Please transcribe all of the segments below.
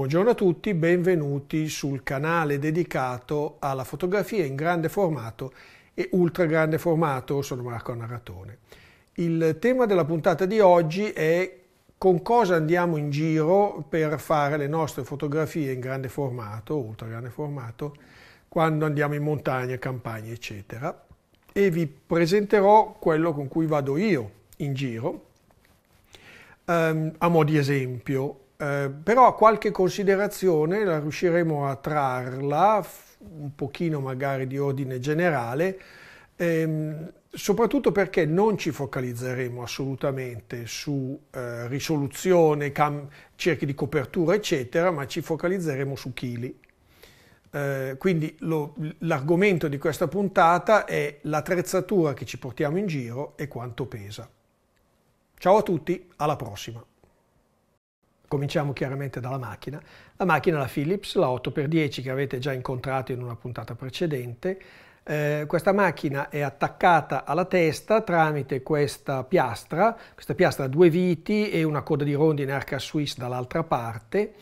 Buongiorno a tutti, benvenuti sul canale dedicato alla fotografia in grande formato e ultra grande formato, sono Marco Narratone. Il tema della puntata di oggi è con cosa andiamo in giro per fare le nostre fotografie in grande formato, ultra grande formato, quando andiamo in montagna, campagna, eccetera. E vi presenterò quello con cui vado io in giro, um, a mo' di esempio, eh, però qualche considerazione la riusciremo a trarla, un pochino magari di ordine generale, ehm, soprattutto perché non ci focalizzeremo assolutamente su eh, risoluzione, cerchi di copertura, eccetera, ma ci focalizzeremo su chili. Eh, quindi l'argomento di questa puntata è l'attrezzatura che ci portiamo in giro e quanto pesa. Ciao a tutti, alla prossima! Cominciamo chiaramente dalla macchina. La macchina è la Philips, la 8x10 che avete già incontrato in una puntata precedente. Eh, questa macchina è attaccata alla testa tramite questa piastra, questa piastra ha due viti e una coda di rondine arca Swiss dall'altra parte.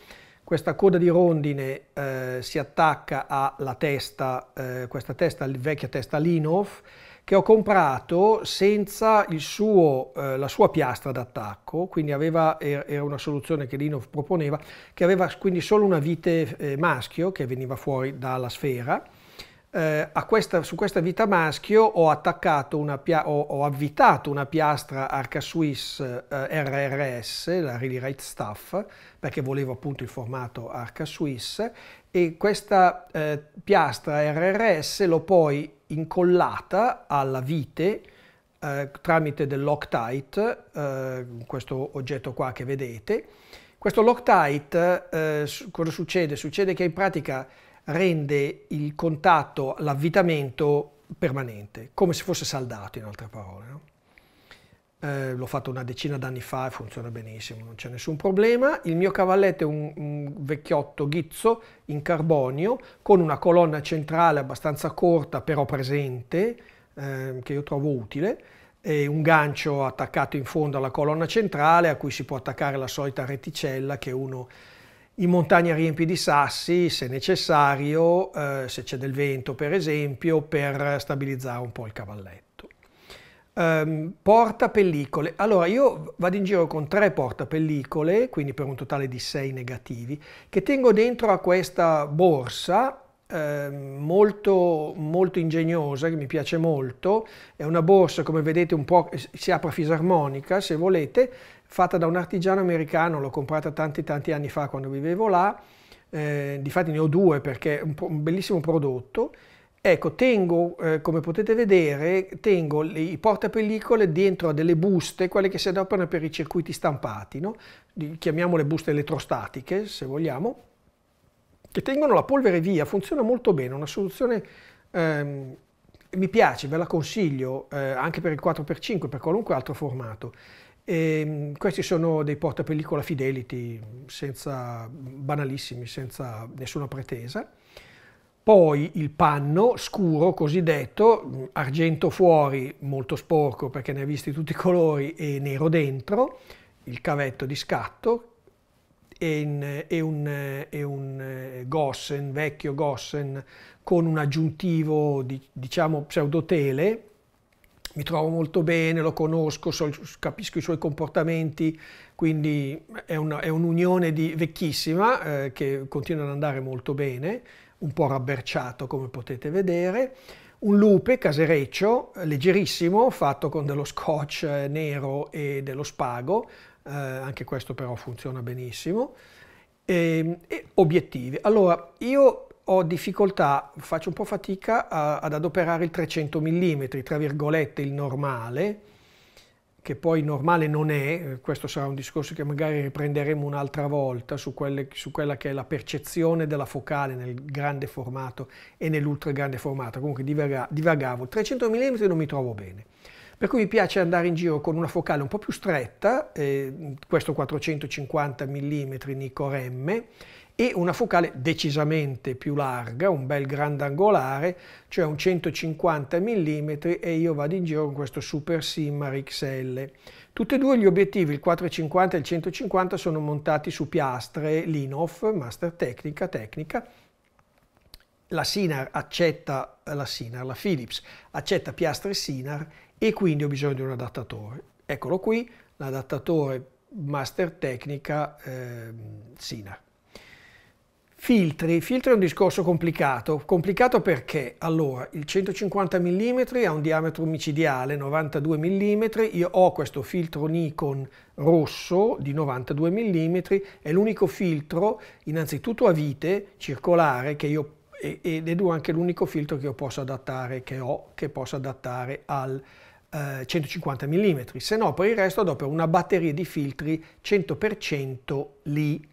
Questa coda di rondine eh, si attacca alla testa, eh, questa testa, vecchia testa Linoff, che ho comprato senza suo, eh, la sua piastra d'attacco, quindi aveva, er-, era una soluzione che Linov proponeva, che aveva quindi solo una vite eh, maschio che veniva fuori dalla sfera eh, questa, su questa vita maschio ho, attaccato una ho, ho avvitato una piastra Arca Swiss eh, RRS, la Really Right Stuff, perché volevo appunto il formato Arca Swiss, e questa eh, piastra RRS l'ho poi incollata alla vite eh, tramite del dell'Octite, eh, questo oggetto qua che vedete. Questo Loctite, eh, cosa succede? Succede che in pratica rende il contatto, l'avvitamento permanente, come se fosse saldato in altre parole. No? Eh, l'ho fatto una decina d'anni fa e funziona benissimo, non c'è nessun problema. Il mio cavalletto è un, un, vecchiotto ghizzo in carbonio con una colonna centrale abbastanza corta però presente, eh, che io trovo utile, e un gancio attaccato in fondo alla colonna centrale a cui si può attaccare la solita reticella che uno in montagna riempie di sassi se necessario, eh, se c'è del vento per esempio, per stabilizzare un po' il cavalletto. Um, porta pellicole. Allora io vado in giro con tre porta pellicole, quindi per un totale di sei negativi, che tengo dentro a questa borsa Ehm, molto, molto ingegnosa, che mi piace molto, è una borsa come vedete un po' si apre fisarmonica se volete, fatta da un artigiano americano, l'ho comprata tanti tanti anni fa quando vivevo là, eh, fatti ne ho due perché è un, un bellissimo prodotto, Ecco, tengo, eh, come potete vedere, tengo le, i portapellicole dentro a delle buste, quelle che si adoperano per i circuiti stampati, no? chiamiamole buste elettrostatiche, se vogliamo, che tengono la polvere via, funziona molto bene, una soluzione ehm, mi piace, ve la consiglio eh, anche per il 4x5, per qualunque altro formato. E, ehm, questi sono dei portapellicola Fidelity, senza, banalissimi, senza nessuna pretesa. Poi il panno scuro cosiddetto, argento fuori, molto sporco perché ne ha visti tutti i colori, e nero dentro, il cavetto di scatto e, in, e un, e un eh, Gossen, vecchio Gossen, con un aggiuntivo, diciamo, pseudotele, mi trovo molto bene, lo conosco, so, capisco i suoi comportamenti, quindi è, un'unione un vecchissima eh, che continua ad andare molto bene, un po' rabberciato come potete vedere, un lupe casereccio leggerissimo fatto con dello scotch eh, nero e dello spago, eh, anche questo però funziona benissimo, e, ehm, e obiettivi. Allora, io ho difficoltà, faccio un po' fatica a, ad adoperare il 300 mm, tra virgolette il normale, che poi normale non è, eh, questo sarà un discorso che magari riprenderemo un'altra volta su, quelle, su, quella che è la percezione della focale nel grande formato e nell'ultra grande formato, comunque divagavo, il 300 mm non mi trovo bene. Per cui mi piace andare in giro con una focale un po' più stretta, eh, questo 450 mm Nikkor M, e una focale decisamente più larga, un bel grandangolare, cioè un 150 mm e io vado in giro con questo Super Simmer XL. Tutti e due gli obiettivi, il 450 e il 150, sono montati su piastre Linoff, Master Tecnica, Tecnica, la Sinar accetta la Sinar, la Philips accetta piastre Sinar e quindi ho bisogno di un adattatore. Eccolo qui, l'adattatore Master Tecnica eh, Sina. Filtri. Filtri è un discorso complicato. Complicato perché? Allora, il 150 mm ha un diametro micidiale, 92 mm. Io ho questo filtro Nikon rosso di 92 mm. È l'unico filtro, innanzitutto a vite, circolare, che io e, ed è anche l'unico filtro che io posso adattare, che ho, che posso adattare al eh, 150 mm, se no per il resto adopero una batteria di filtri 100% lì.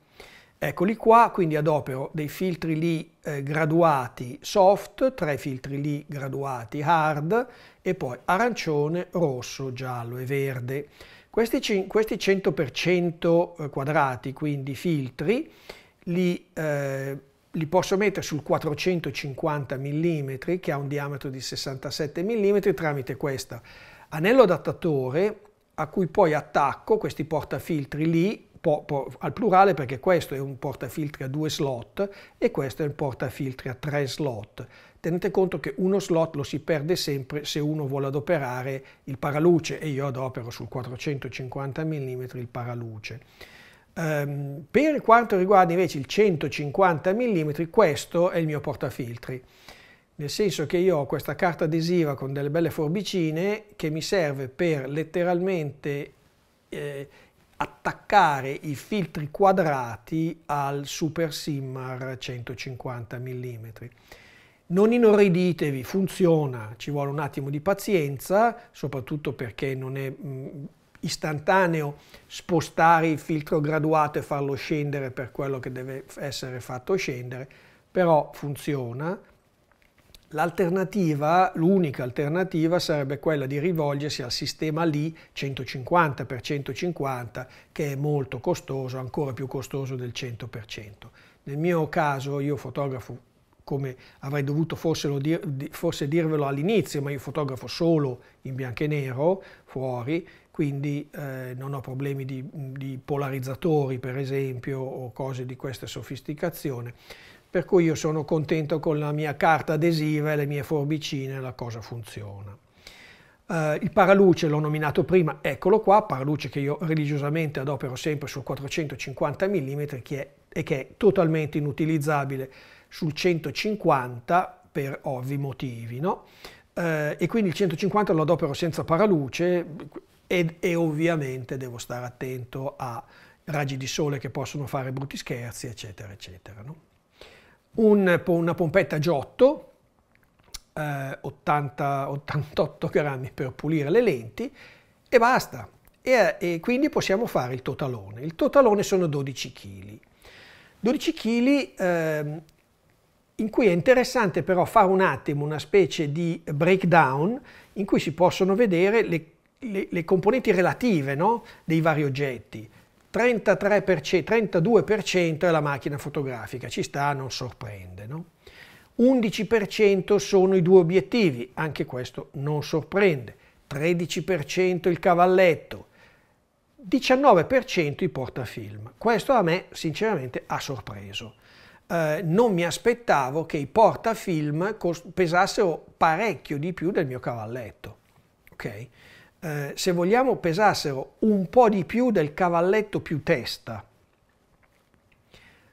Eccoli qua, quindi adopero dei filtri lì eh, graduati soft, tre filtri lì graduati hard e poi arancione, rosso, giallo e verde. Questi, questi 100% eh, quadrati, quindi filtri, li eh, li posso mettere sul 450 mm che ha un diametro di 67 mm tramite questo anello adattatore a cui poi attacco questi portafiltri lì po, po, al plurale perché questo è un portafiltri a due slot e questo è un portafiltri a tre slot. Tenete conto che uno slot lo si perde sempre se uno vuole adoperare il paraluce e io adopero sul 450 mm il paraluce. Um, per quanto riguarda invece il 150 mm, questo è il mio portafiltri, nel senso che io ho questa carta adesiva con delle belle forbicine che mi serve per letteralmente eh, attaccare i filtri quadrati al Super Simmar 150 mm. Non inorriditevi, funziona, ci vuole un attimo di pazienza, soprattutto perché non è mh, mm, istantaneo spostare il filtro graduato e farlo scendere per quello che deve essere fatto scendere, però funziona. L'alternativa, l'unica alternativa sarebbe quella di rivolgersi al sistema lì 150x150 che è molto costoso, ancora più costoso del 100%. Nel mio caso io fotografo come avrei dovuto forse, dirvelo all'inizio, ma io fotografo solo in bianco e nero fuori quindi eh, non ho problemi di, di, polarizzatori per esempio o cose di questa sofisticazione, per cui io sono contento con la mia carta adesiva e le mie forbicine, la cosa funziona. Eh, il paraluce l'ho nominato prima, eccolo qua, paraluce che io religiosamente adopero sempre sul 450 mm che è, e che è totalmente inutilizzabile sul 150 per ovvi motivi, no? eh, e quindi il 150 lo adopero senza paraluce, e, e ovviamente devo stare attento a raggi di sole che possono fare brutti scherzi, eccetera, eccetera. No? Un, una pompetta Giotto, eh, 80, 88 grammi per pulire le lenti e basta. E, e, quindi possiamo fare il totalone. Il totalone sono 12 kg. 12 kg eh, in cui è interessante però fare un attimo una specie di breakdown in cui si possono vedere le le, le componenti relative no? dei vari oggetti. 33%, 32% è la macchina fotografica, ci sta, non sorprende. No? 11% sono i due obiettivi, anche questo non sorprende. 13% il cavalletto, 19% i portafilm. Questo a me sinceramente ha sorpreso. Eh, non mi aspettavo che i portafilm pesassero parecchio di più del mio cavalletto. Okay? Eh, se vogliamo, pesassero un po' di più del cavalletto più testa.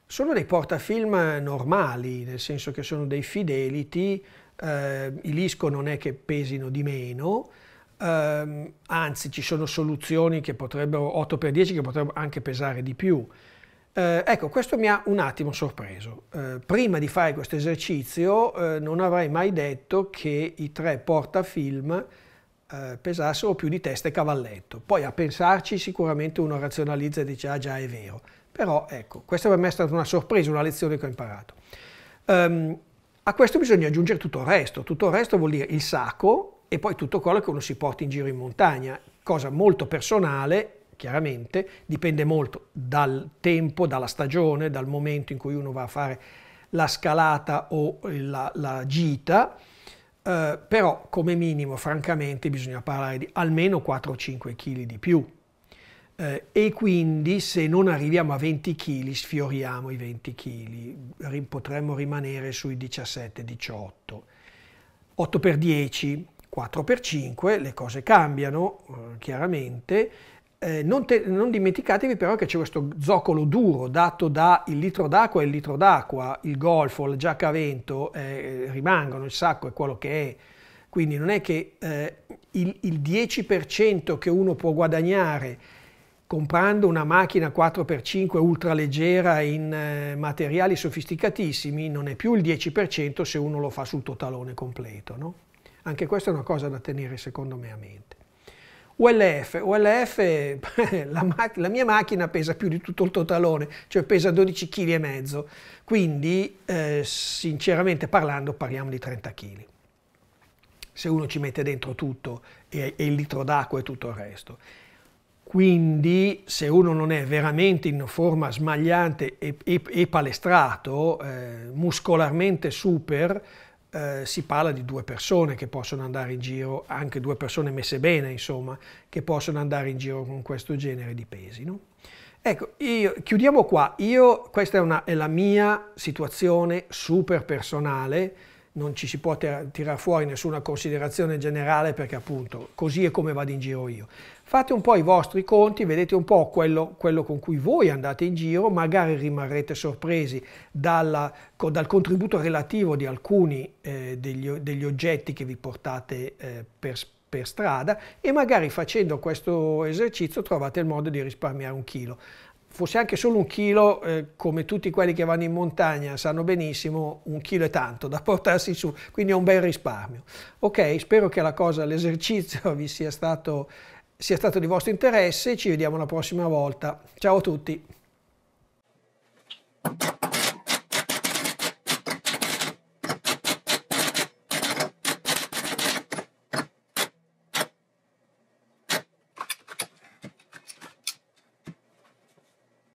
Sono dei portafilm normali, nel senso che sono dei fidelity, eh, i Lisco non è che pesino di meno, ehm, anzi ci sono soluzioni che potrebbero, 8x10 che potrebbero anche pesare di più. Eh, ecco, questo mi ha un attimo sorpreso. Eh, prima di fare questo esercizio eh, non avrei mai detto che i tre portafilm eh, pesassero più di testa e cavalletto. Poi a pensarci sicuramente uno razionalizza e dice ah già è vero, però ecco, questa per me è stata una sorpresa, una lezione che ho imparato. Um, a questo bisogna aggiungere tutto il resto, tutto il resto vuol dire il sacco e poi tutto quello che uno si porta in giro in montagna, cosa molto personale, chiaramente, dipende molto dal tempo, dalla stagione, dal momento in cui uno va a fare la scalata o la, la gita, eh, però come minimo francamente bisogna parlare di almeno 4-5 kg di più eh, e quindi se non arriviamo a 20 kg sfioriamo i 20 kg, potremmo rimanere sui 17-18. 8 per 10, 4 per 5, le cose cambiano eh, chiaramente eh, non, te, non, dimenticatevi però che c'è questo zoccolo duro dato da il litro d'acqua e il litro d'acqua, il golfo, il giacca a vento eh, rimangono, il sacco è quello che è. Quindi non è che eh, il, il 10% che uno può guadagnare comprando una macchina 4x5 ultraleggera in eh, materiali sofisticatissimi non è più il 10% se uno lo fa sul totalone completo. No? Anche questa è una cosa da tenere secondo me a mente. ULF, ULF la, la, mia macchina pesa più di tutto il totalone, cioè pesa 12,5 kg quindi eh, sinceramente parlando parliamo di 30 kg. Se uno ci mette dentro tutto e, e il litro d'acqua e tutto il resto. Quindi se uno non è veramente in forma smagliante e, e, e palestrato, eh, muscolarmente super, eh, si parla di due persone che possono andare in giro, anche due persone messe bene, insomma, che possono andare in giro con questo genere di pesi. No? Ecco, io, chiudiamo qua. Io, questa è, una, è la mia situazione super personale, non ci si può tirare fuori nessuna considerazione generale perché appunto così è come vado in giro io. Fate un po' i vostri conti, vedete un po' quello, quello con cui voi andate in giro, magari rimarrete sorpresi dalla, dal contributo relativo di alcuni eh, degli, degli, oggetti che vi portate eh, per spazio per strada e magari facendo questo esercizio trovate il modo di risparmiare un chilo. Forse anche solo un chilo, eh, come tutti quelli che vanno in montagna sanno benissimo, un chilo è tanto da portarsi su, quindi è un bel risparmio. Ok, spero che la cosa, l'esercizio vi sia stato sia stato di vostro interesse ci vediamo la prossima volta. Ciao a tutti!